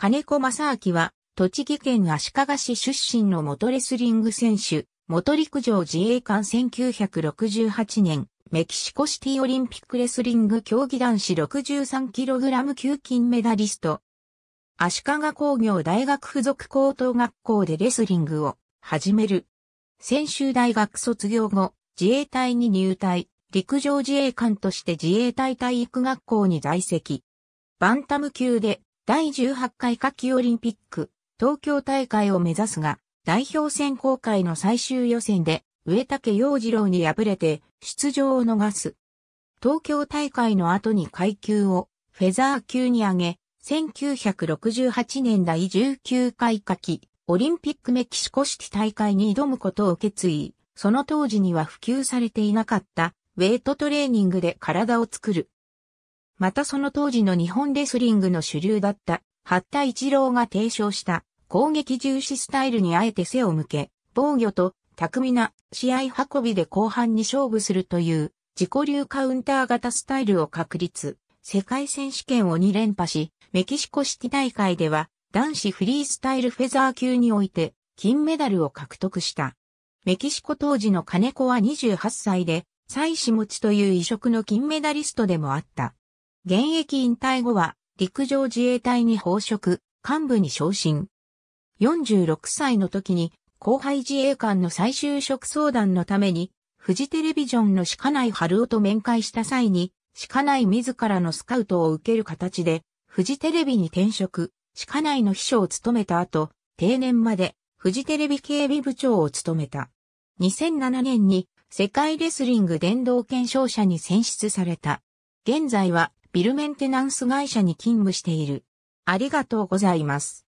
金子正明は、栃木県足利市出身の元レスリング選手、元陸上自衛官1968年、メキシコシティオリンピックレスリング競技男子 63kg 級金メダリスト。足利工業大学附属高等学校でレスリングを始める。先週大学卒業後、自衛隊に入隊、陸上自衛官として自衛隊体育学校に在籍。バンタム級で第18回夏季オリンピック、東京大会を目指すが、代表選考会の最終予選で、植竹洋次郎に敗れて、出場を逃す。東京大会の後に階級を、フェザー級に上げ、1968年第19回夏季、オリンピックメキシコシティ大会に挑むことを決意。その当時には普及されていなかった、ウェイトトレーニングで体を作る、またその当時の日本レスリングの主流だった、八田一郎が提唱した攻撃重視スタイルにあえて背を向け、防御と巧みな試合運びで後半に勝負するという自己流カウンター型スタイルを確立。世界選手権を2連覇し、メキシコシティ大会では男子フリースタイルフェザー級において金メダルを獲得した。メキシコ当時の金子は28歳で、妻子持ちという異色の金メダリストでもあった。現役引退後は、陸上自衛隊に報職、幹部に昇進。46歳の時に、後輩自衛官の再就職相談のために、フジテレビジョンの鹿内春夫と面会した際に、鹿内自らのスカウトを受ける形で、フジテレビに転職、鹿内の秘書を務めた後、定年まで、フジテレビ警備部長を務めた。2007年に世界レスリング電動検証者に選出された。現在はビルメンテナンス会社に勤務している。ありがとうございます。